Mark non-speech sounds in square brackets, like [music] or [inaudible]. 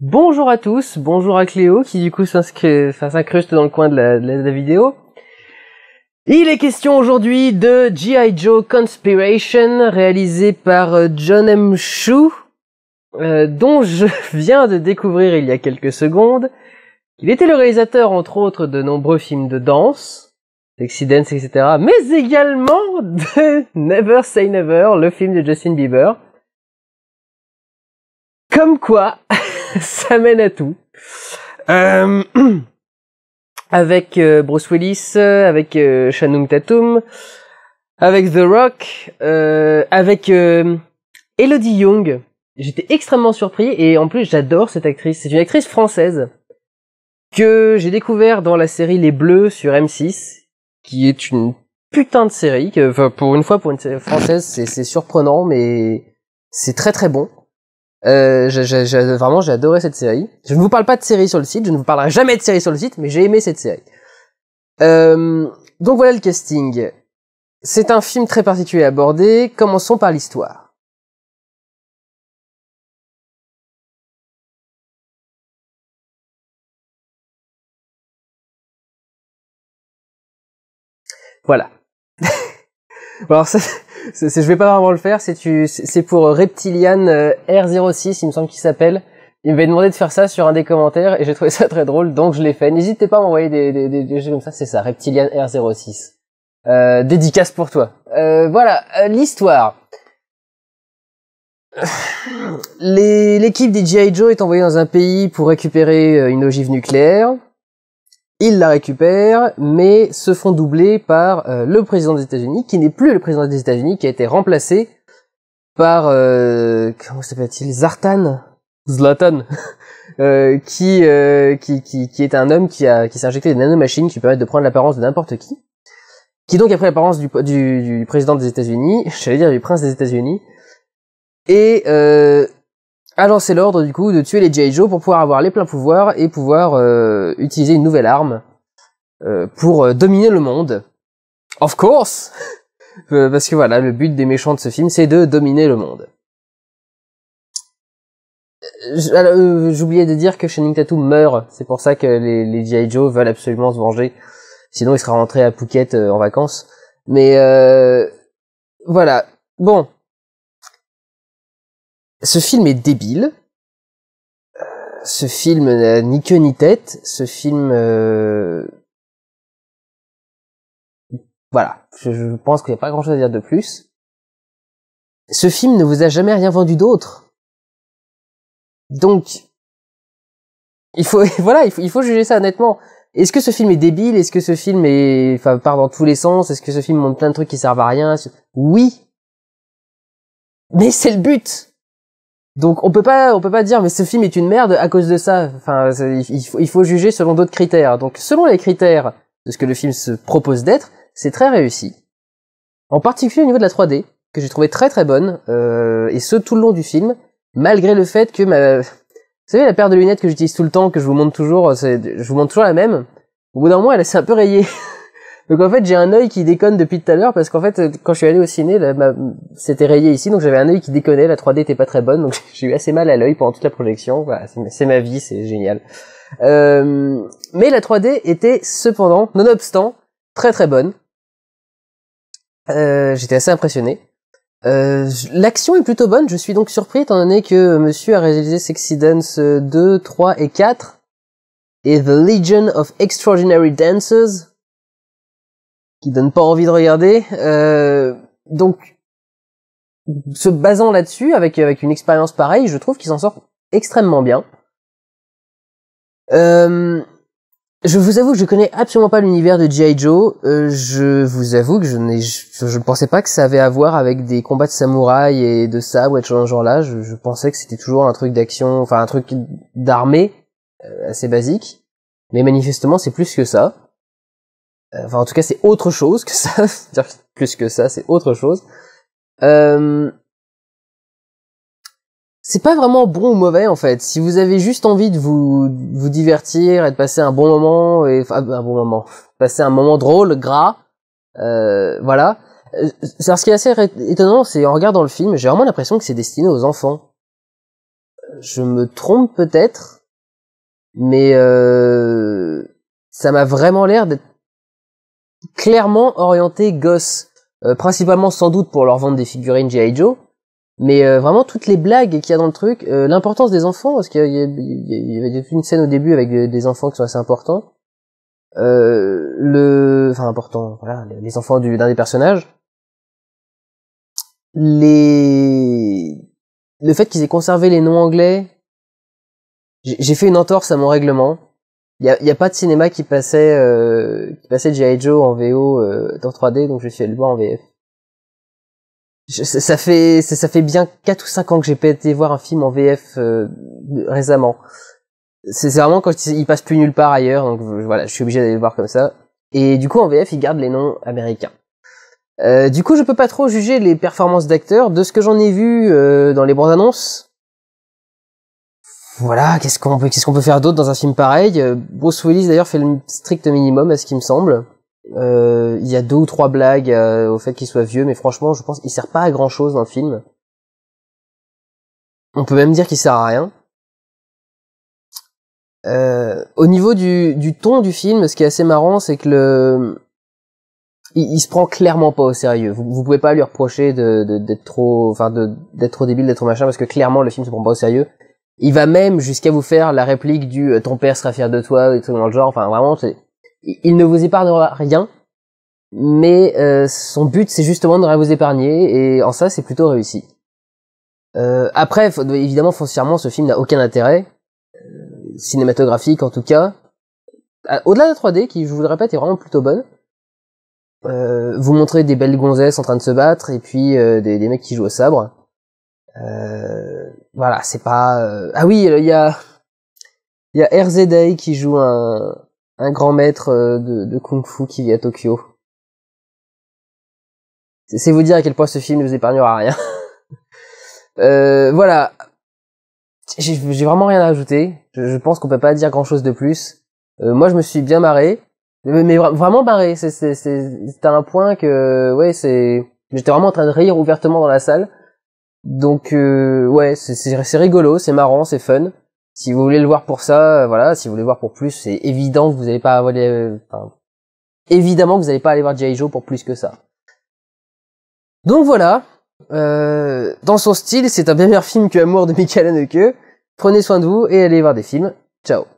Bonjour à tous, bonjour à Cléo qui du coup s'incruste dans le coin de la, vidéo. Il est question aujourd'hui de G.I. Joe Conspiration réalisé par euh, John M. Shu, euh, dont je [laughs] viens de découvrir il y a quelques secondes qu'il était le réalisateur entre autres de nombreux films de danse, d'excidence, etc., mais également [laughs] de Never Say Never, le film de Justin Bieber. Comme quoi, [laughs] [laughs] ça mène à tout. Euh, [clears throat] avec euh, Bruce Willis, euh, avec euh, Shannon Tatum, avec The Rock, euh, avec Elodie Young. J'étais extrêmement surpris et en plus j'adore cette actrice. C'est une actrice française que j'ai découvert dans la série Les Bleus sur M6, qui est une putain de série. Que, pour une fois, pour une série française, c'est surprenant, mais c'est très très bon. Euh, je, vraiment, j'ai adoré cette série. Je ne vous parle pas de série sur le site, je ne vous parlerai jamais de série sur le site, mais j'ai aimé cette série. Euh, donc voilà le casting. C'est un film très particulier à aborder. Commençons par l'histoire. Voilà. [laughs] Alors ça, je vais pas vraiment le faire. C'est pour Reptilian euh, R06, il me semble qu'il s'appelle. Il m'avait demandé de faire ça sur un des commentaires et j'ai trouvé ça très drôle, donc je l'ai fait. N'hésitez pas à m'envoyer des, des, comme ça. C'est ça, Reptilian R06. Euh, dédicace pour toi. Euh, voilà, l'histoire. L'équipe des G.I. Joe est envoyée dans un pays pour récupérer une ogive nucléaire. Ils la récupère, mais se font doubler par euh, le président des États-Unis, qui n'est plus le président des États-Unis, qui a été remplacé par euh, comment s'appelle-t-il Zartan, Zlatan, [laughs] euh, qui, qui, qui qui est un homme qui a qui s'est injecté des nanomachines qui permettent de prendre l'apparence de n'importe qui, qui donc a pris l'apparence du, du, du président des États-Unis, [laughs] j'allais dire du prince des États-Unis, et a lancé l'ordre du coup de tuer les G.I. Joe pour pouvoir avoir les pleins pouvoirs et pouvoir euh, utiliser une nouvelle arme euh, pour euh, dominer le monde. Of course [laughs] Parce que voilà, le but des méchants de ce film, c'est de dominer le monde. J'oubliais de dire que Shining Tattoo meurt, c'est pour ça que les, les G.I. Joe veulent absolument se venger, sinon il sera rentré à Phuket en vacances. Mais voilà, bon, ce film est débile. Euh, ce film n'a ni queue ni tête. Ce film, euh, voilà. Je, pense qu'il n'y a pas grand-chose à dire de plus. Ce film ne vous a jamais rien vendu d'autre. Donc, il faut, [laughs] voilà, il faut, juger ça honnêtement. Est-ce que ce film est débile Est-ce que ce film est, enfin, part dans tous les sens Est-ce que ce film montre plein de trucs qui servent à rien Oui. Mais c'est le but. Donc on peut pas on peut pas dire mais ce film est une merde à cause de ça. Enfin il faut, juger selon d'autres critères. Donc selon les critères de ce que le film se propose d'être, c'est très réussi. En particulier au niveau de la 3D que j'ai trouvé très très bonne euh, et ce tout le long du film malgré le fait que ma vous savez la paire de lunettes que j'utilise tout le temps que je vous montre toujours, je vous montre toujours la même. Au bout d'un moment elle s'est un peu rayée. [laughs] Donc en fait, j'ai un œil qui déconne depuis tout à l'heure parce qu'en fait, euh, quand je suis allé au ciné, c'était rayé ici, donc j'avais un œil qui déconnait. La 3D était pas très bonne, donc [laughs] j'ai eu assez mal à l'œil pendant toute la projection. Voilà, c'est ma vie, c'est génial. Euh, mais la 3D était cependant, nonobstant, très très bonne. Euh, j'étais assez impressionné. L'action est plutôt bonne, je suis donc surpris étant donné que monsieur a réalisé Sexy Dance 2, 3 et 4 et The Legion of Extraordinary Dancers, qui donne pas envie de regarder. Euh, donc, se basant là-dessus, avec, avec une expérience pareille, je trouve qu'il s'en sort extrêmement bien. Euh, je vous avoue que je connais absolument pas l'univers de G.I. Joe. Euh, je vous avoue que je n'ai, je, pensais pas que ça avait à voir avec des combats de samouraïs et de sabre et de ce genre-là. Je, pensais que c'était toujours un truc d'action, enfin un truc d'armée assez basique. Mais manifestement, c'est plus que ça. Euh, enfin en tout cas c'est autre chose que ça, [laughs] dire plus que ça, c'est autre chose. Euh... C'est pas vraiment bon ou mauvais en fait. Si vous avez juste envie de vous vous divertir et de passer un bon moment et enfin, un bon moment, passer un moment drôle, gras, euh, voilà. Euh, c'est ce qui est assez étonnant, c'est en regardant le film, j'ai vraiment l'impression que c'est destiné aux enfants. Je me trompe peut-être, mais euh, ça m'a vraiment l'air d'être clairement orienté gosse, euh, principalement sans doute pour leur vendre des figurines G.I. Joe, mais euh, vraiment toutes les blagues qu'il y a dans le truc, euh, l'importance des enfants, parce qu'il y, y, avait une scène au début avec des enfants qui sont assez importants, le, enfin important, voilà, les enfants d'un du, des personnages, les, le fait qu'ils aient conservé les noms anglais, j'ai fait une entorse à mon règlement, il y a, pas de cinéma qui passait euh, qui passait G.I. Joe en VO euh, dans 3D, donc je suis allé le voir en VF. ça fait ça, fait bien 4 ou 5 ans que j'ai pas été voir un film en VF euh, récemment. C'est vraiment quand il passe plus nulle part ailleurs, donc voilà, je suis obligé d'aller le voir comme ça. Et du coup, en VF, il garde les noms américains. Euh, du coup, je peux pas trop juger les performances d'acteurs. De ce que j'en ai vu dans les bandes annonces, voilà, qu'est-ce qu'on peut, quest qu'on peut faire d'autre dans un film pareil euh, Bruce Willis d'ailleurs fait le strict minimum, à ce qu'il me semble. Euh, il y a deux ou trois blagues euh, au fait qu'il soit vieux, mais franchement, je pense qu'il sert pas à grand chose dans le film. On peut même dire qu'il sert à rien. au niveau du, ton du film, ce qui est assez marrant, c'est que le, il, se prend clairement pas au sérieux. Vous, vous pouvez pas lui reprocher de, d'être trop, enfin, de, d'être trop débile, d'être trop machin, parce que clairement le film se prend pas au sérieux. Il va même jusqu'à vous faire la réplique du euh, ton père sera fier de toi et tout dans le genre. Enfin, vraiment, il ne vous épargnera rien, mais euh, son but c'est justement de vous épargner et en ça c'est plutôt réussi. Euh, après, évidemment, foncièrement, ce film n'a aucun intérêt cinématographique en tout cas. Au-delà de la 3D, qui je vous le répète est vraiment plutôt bonne. vous montrez des belles gonzesses en train de se battre et puis des, des, mecs qui jouent au sabre. Euh, voilà, c'est pas. Euh, ah oui, il y a il y a RZA qui joue un un grand maître euh, de, de kung-fu qui vit à Tokyo. C'est vous dire à quel point ce film ne vous épargnera rien. [laughs] Euh, voilà. J'ai vraiment rien à ajouter. Je, pense qu'on peut pas dire grand chose de plus. moi, je me suis bien marré. Mais, mais vraiment marré. C'est à un point que, ouais, c'est. J'étais vraiment en train de rire ouvertement dans la salle. Donc euh, ouais, c'est rigolo, c'est marrant, c'est fun. Si vous voulez le voir pour ça, euh, voilà. Si vous voulez le voir pour plus, c'est évident que vous n'allez pas aller, euh, enfin, évidemment que vous n'allez pas aller voir G.I. Joe pour plus que ça. Donc voilà. dans son style, c'est un bien meilleur film que Amour de Michael Haneke. Prenez soin de vous et allez voir des films. Ciao.